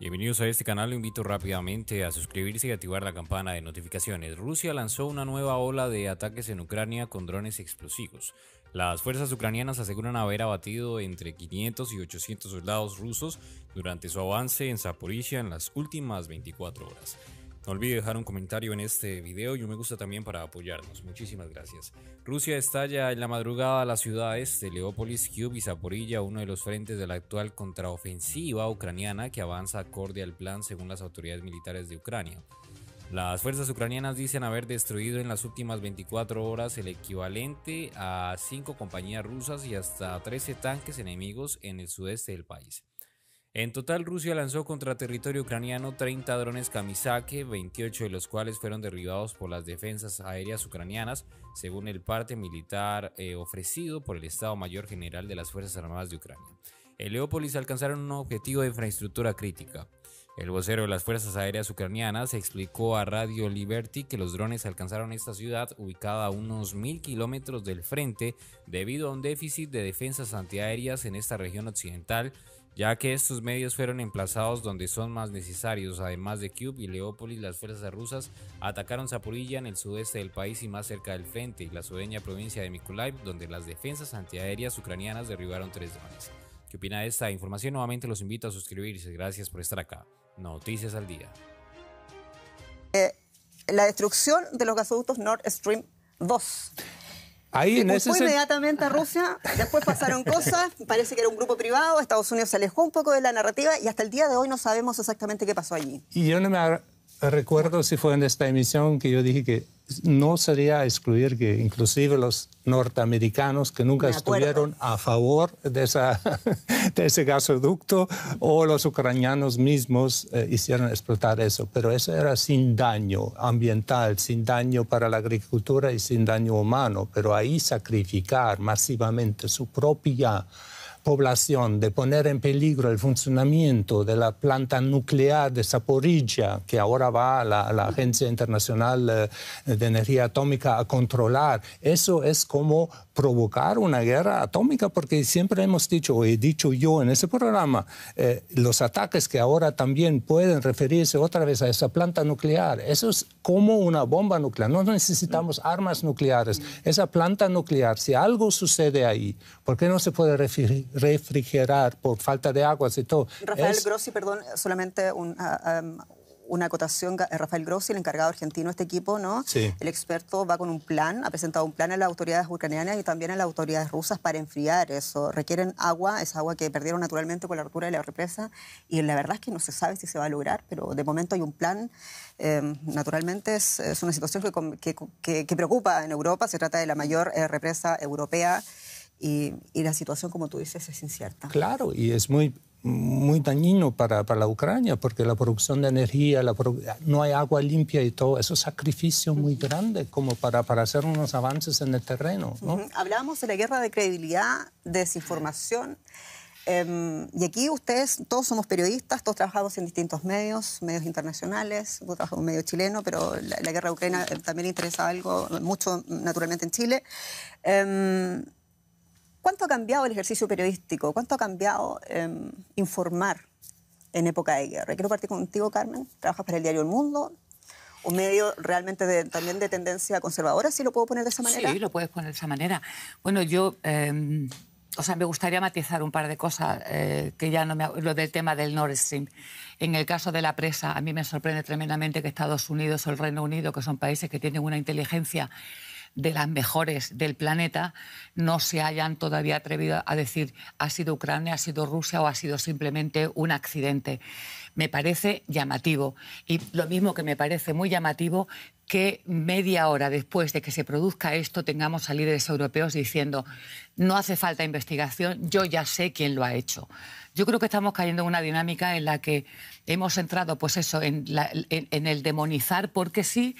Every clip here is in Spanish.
Bienvenidos a este canal, lo invito rápidamente a suscribirse y activar la campana de notificaciones. Rusia lanzó una nueva ola de ataques en Ucrania con drones explosivos. Las fuerzas ucranianas aseguran haber abatido entre 500 y 800 soldados rusos durante su avance en Zaporizhia en las últimas 24 horas. No olvide dejar un comentario en este video y un me gusta también para apoyarnos. Muchísimas gracias. Rusia estalla en la madrugada a las ciudades de Leópolis, Kiev y Zaporilla, uno de los frentes de la actual contraofensiva ucraniana que avanza acorde al plan según las autoridades militares de Ucrania. Las fuerzas ucranianas dicen haber destruido en las últimas 24 horas el equivalente a 5 compañías rusas y hasta 13 tanques enemigos en el sudeste del país. En total, Rusia lanzó contra territorio ucraniano 30 drones Kamizake, 28 de los cuales fueron derribados por las defensas aéreas ucranianas, según el parte militar eh, ofrecido por el Estado Mayor General de las Fuerzas Armadas de Ucrania. En Leópolis alcanzaron un objetivo de infraestructura crítica. El vocero de las Fuerzas Aéreas Ucranianas explicó a Radio Liberty que los drones alcanzaron esta ciudad ubicada a unos mil kilómetros del frente debido a un déficit de defensas antiaéreas en esta región occidental ya que estos medios fueron emplazados donde son más necesarios. Además de Kyiv y Leópolis, las fuerzas rusas atacaron Zaporilla en el sudeste del país y más cerca del frente, y la sudeña provincia de Mykolaiv, donde las defensas antiaéreas ucranianas derribaron tres drones. ¿Qué opina de esta información? Nuevamente los invito a suscribirse. Gracias por estar acá. Noticias al día. Eh, la destrucción de los gasoductos Nord Stream 2. Ahí en pues, ese inmediatamente a Rusia, después pasaron cosas, parece que era un grupo privado, Estados Unidos se alejó un poco de la narrativa y hasta el día de hoy no sabemos exactamente qué pasó allí. Y yo no me recuerdo si fue en esta emisión que yo dije que no sería excluir que inclusive los norteamericanos que nunca estuvieron a favor de, ese gasoducto o los ucranianos mismos eh, hicieron explotar eso. Pero eso era sin daño ambiental, sin daño para la agricultura y sin daño humano. Pero ahí sacrificar masivamente su propia población, de poner en peligro el funcionamiento de la planta nuclear de Saporilla, que ahora va la, Agencia Internacional eh, de Energía Atómica a controlar. Eso es como provocar una guerra atómica, porque siempre hemos dicho, o he dicho yo en ese programa, eh, los ataques que ahora también pueden referirse otra vez a esa planta nuclear, eso es como una bomba nuclear. No necesitamos armas nucleares. Esa planta nuclear, si algo sucede ahí, ¿por qué no se puede referir? refrigerar por falta de agua y todo. Rafael Grossi, perdón, solamente ah, una acotación. Eh, Rafael Grossi, el encargado argentino de este equipo, ¿no? El experto va con un plan, ha presentado un plan a las autoridades ucranianas y también a las autoridades rusas para enfriar eso. Requieren agua, es agua que perdieron naturalmente con la altura de la represa. Y la verdad es que no se sabe si se va a lograr, pero de momento hay un plan. Em, naturalmente es, es, una situación que, que, preocupa en Europa. Se trata de la mayor eh, represa europea y, la situación, como tú dices, es incierta. Claro, y es muy, muy dañino para, para la Ucrania, porque la producción de energía, la no hay agua limpia y todo, eso es sacrificio muy grande como para, para hacer unos avances en el terreno. Hablábamos de la guerra de credibilidad, desinformación. Em, y aquí ustedes, todos somos periodistas, todos trabajamos en distintos medios, medios internacionales, un medio chileno, pero la, guerra ucraniana eh, también interesa algo, mucho naturalmente en Chile. Em, ¿Cuánto ha cambiado el ejercicio periodístico? ¿Cuánto ha cambiado em, informar en época de guerra? Quiero partir contigo, Carmen. Trabajas para el diario El Mundo, un medio realmente también de tendencia conservadora, si lo puedo poner de esa manera. Sí, lo puedes poner de esa manera. Bueno, yo, em, o sea, me gustaría matizar un par de cosas eh, que ya no me. Lo del tema del Nord Stream. En el caso de la presa, a mí me sorprende tremendamente que Estados Unidos o el Reino Unido, que son países que tienen una inteligencia de las mejores del planeta no se hayan todavía atrevido a decir ha sido Ucrania, ha sido Rusia o ha sido simplemente un accidente me parece llamativo. Y lo mismo que me parece muy llamativo que media hora después de que se produzca esto tengamos a líderes europeos diciendo no hace falta investigación, yo ya sé quién lo ha hecho. Yo creo que estamos cayendo en una dinámica en la que hemos entrado, pues eso, en, el demonizar, porque sí,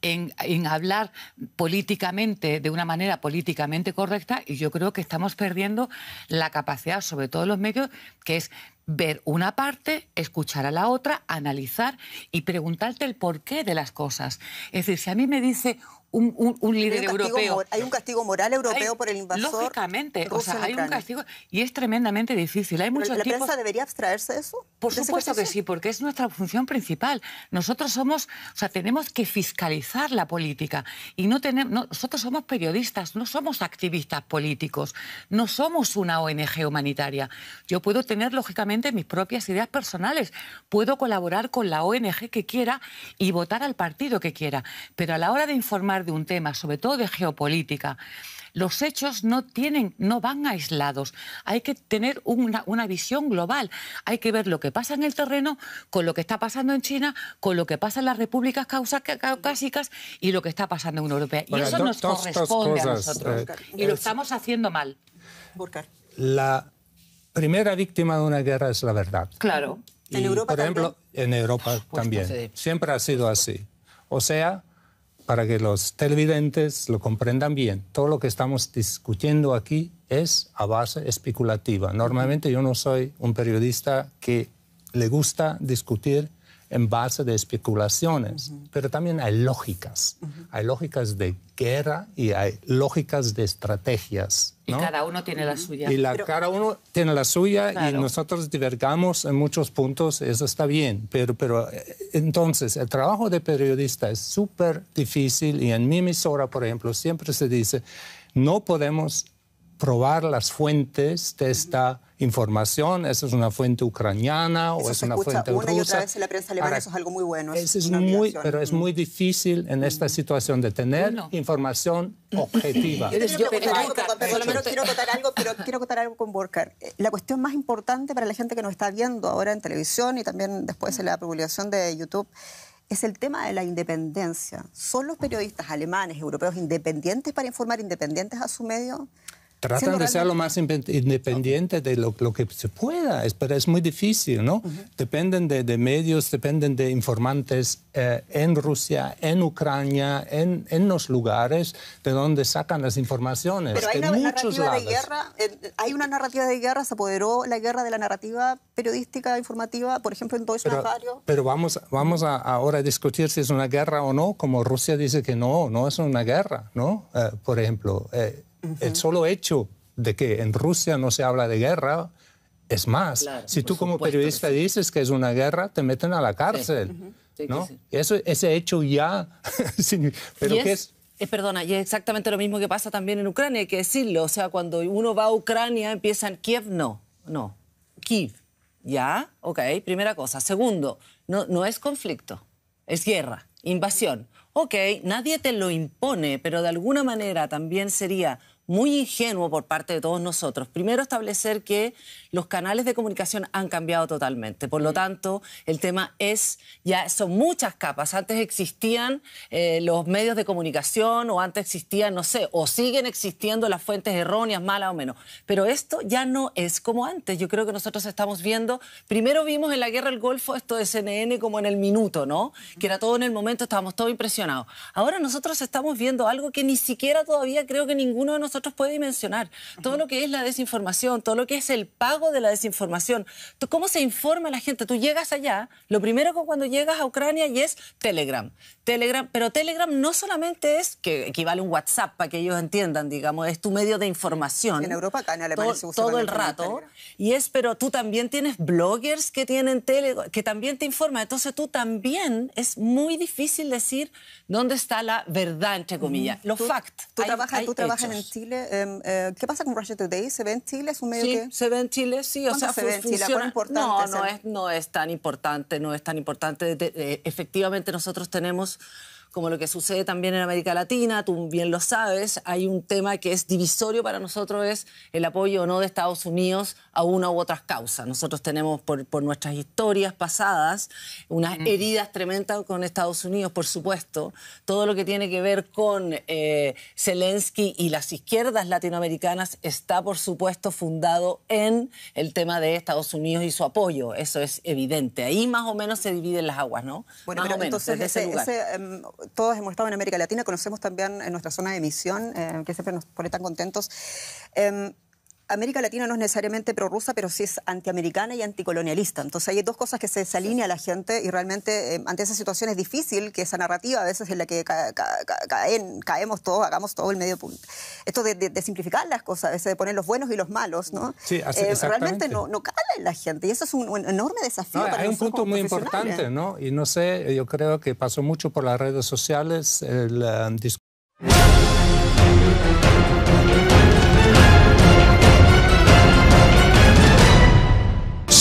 en, en, hablar políticamente, de una manera políticamente correcta, y yo creo que estamos perdiendo la capacidad, sobre todo los medios, que es ver una parte, escuchar a la otra, analizar y preguntarte el porqué de las cosas. Es decir, si a mí me dice un, líder europeo. Hay un castigo moral europeo por el invasor. Lógicamente, o sea, hay un castigo y es tremendamente difícil. Hay muchos ¿La prensa debería abstraerse de eso? Por supuesto que sí, porque es nuestra función principal. Nosotros somos, o sea, tenemos que fiscalizar la política y no tenemos, nosotros somos periodistas, no somos activistas políticos, no somos una ONG humanitaria. Yo puedo tener lógicamente mis propias ideas personales, puedo colaborar con la ONG que quiera y votar al partido que quiera, pero a la hora de informar de un tema, sobre todo de geopolítica, los hechos no tienen, no van aislados. Hay que tener una, una, visión global. Hay que ver lo que pasa en el terreno con lo que está pasando en China, con lo que pasa en las repúblicas caucásicas y lo que está pasando en Europa y eso nos corresponde a nosotros. Eh, y lo estamos haciendo mal. La primera víctima de una guerra es la verdad. Claro. ¿En Europa por ejemplo, en Europa pues también. Siempre ha sido así. O sea, para que los televidentes lo comprendan bien. Todo lo que estamos discutiendo aquí es a base especulativa. Normalmente yo no soy un periodista que le gusta discutir en base de especulaciones, pero también hay lógicas. Hay lógicas de guerra y hay lógicas de estrategias. Y cada uno tiene la suya. Y cada uno tiene la suya y nosotros divergamos en muchos puntos, eso está bien, pero, pero eh, entonces el trabajo de periodista es súper difícil y en mi emisora, por ejemplo, siempre se dice, no podemos probar las fuentes de esta información. ¿Esa es una fuente ucraniana o es una fuente rusa? Una otra vez en la prensa alemana. Eso es algo muy bueno. muy, pero es muy mm. difícil en esta mm. situación de tener información mm. objetiva. Yo quiero, contar algo, quiero contar algo con Borcar. Eh, la cuestión más importante para la gente que nos está viendo ahora en televisión y también después en la publicación de YouTube es el tema de la independencia. ¿Son los periodistas alemanes, europeos, independientes para informar independientes a su medio? tratan de ser lo más independiente de lo, que se pueda, pero es muy difícil, ¿no? Dependen de, medios, dependen de informantes eh, en Rusia, en Ucrania, en, en, los lugares de donde sacan las informaciones. Pero hay una narrativa de guerra, hay una narrativa de guerra, se apoderó la guerra de la narrativa periodística, informativa, por ejemplo, en Deutschland pero, pero vamos, vamos a, ahora a discutir si es una guerra o no, como Rusia dice que no, no es una guerra, ¿no? Eh, por ejemplo eh, el solo hecho de que en Rusia no se habla de guerra es más. si tú como periodista dices que es una guerra, te meten a la cárcel. Eso, ese hecho ya... pero ¿qué es? Eh, perdona, y es exactamente lo mismo que pasa también en Ucrania, hay que decirlo. O sea, cuando uno va a Ucrania, empiezan en Kiev, no, no, Kiev. Ya, ok, primera cosa. Segundo, no, no es conflicto, es guerra, invasión. Ok, nadie te lo impone, pero de alguna manera también sería muy ingenuo por parte de todos nosotros. Primero, establecer que los canales de comunicación han cambiado totalmente. Por lo mm. tanto, el tema es, ya son muchas capas. Antes existían eh, los medios de comunicación o antes existían, no sé, o siguen existiendo las fuentes erróneas, malas o menos. Pero esto ya no es como antes. Yo creo que nosotros estamos viendo, primero vimos en la guerra del Golfo esto de CNN como en el minuto, ¿no? Que era todo en el momento, estábamos todos impresionados. Ahora nosotros estamos viendo algo que ni siquiera todavía creo que ninguno de nosotros nosotros puede dimensionar. Todo lo que es la desinformación, todo lo que es el pago de la desinformación. ¿Cómo se informa la gente? Tú llegas allá, lo primero que cuando llegas a Ucrania y es Telegram. Telegram, pero Telegram no solamente es, que equivale a un WhatsApp para que ellos entiendan, digamos, es tu medio de información. En Europa, acá en Alemania todo, se usa Todo el rato. Y es, pero tú también tienes bloggers que tienen Telegram, que también te informan. Entonces tú también es muy difícil decir dónde está la verdad, entre comillas. Los facts. Tú, tú trabajas, en tú trabajas Em, eh, ¿Qué pasa con Russia Today? ¿Se ve en Chile? ¿Es un medio que... se ve en Chile, sí. O sea, se ve en Chile? ¿Cuán no, no es, no es tan importante, no es tan importante. Eh, efectivamente, nosotros tenemos como lo que sucede también en América Latina, tú bien lo sabes, hay un tema que es divisorio para nosotros, es el apoyo o no de Estados Unidos a una u otras causas. Nosotros tenemos por, nuestras historias pasadas unas heridas tremendas con Estados Unidos, por supuesto, todo lo que tiene que ver con eh, Zelensky y las izquierdas latinoamericanas está, por supuesto, fundado en el tema de Estados Unidos y su apoyo, eso es evidente. Ahí más o menos se dividen las aguas, ¿no? Bueno, más entonces ese, em, todos hemos estado en América Latina, conocemos también en eh, nuestra zona de emisión, eh, que siempre nos pone tan contentos. Em, América Latina no es necesariamente prorrusa, pero sí es antiamericana y anticolonialista. Entonces hay dos cosas que se desalinea a la gente y realmente eh, ante esa situación es difícil que esa narrativa a veces en la que caemos todos, hagamos todo el medio punto. Esto de, simplificar las cosas, a veces de poner los buenos y los malos, ¿no? Sí, eh, realmente no, cala en la gente y eso es un, enorme desafío. para hay un punto muy importante, ¿no? Y no sé, yo creo que pasó mucho por las redes sociales el eh,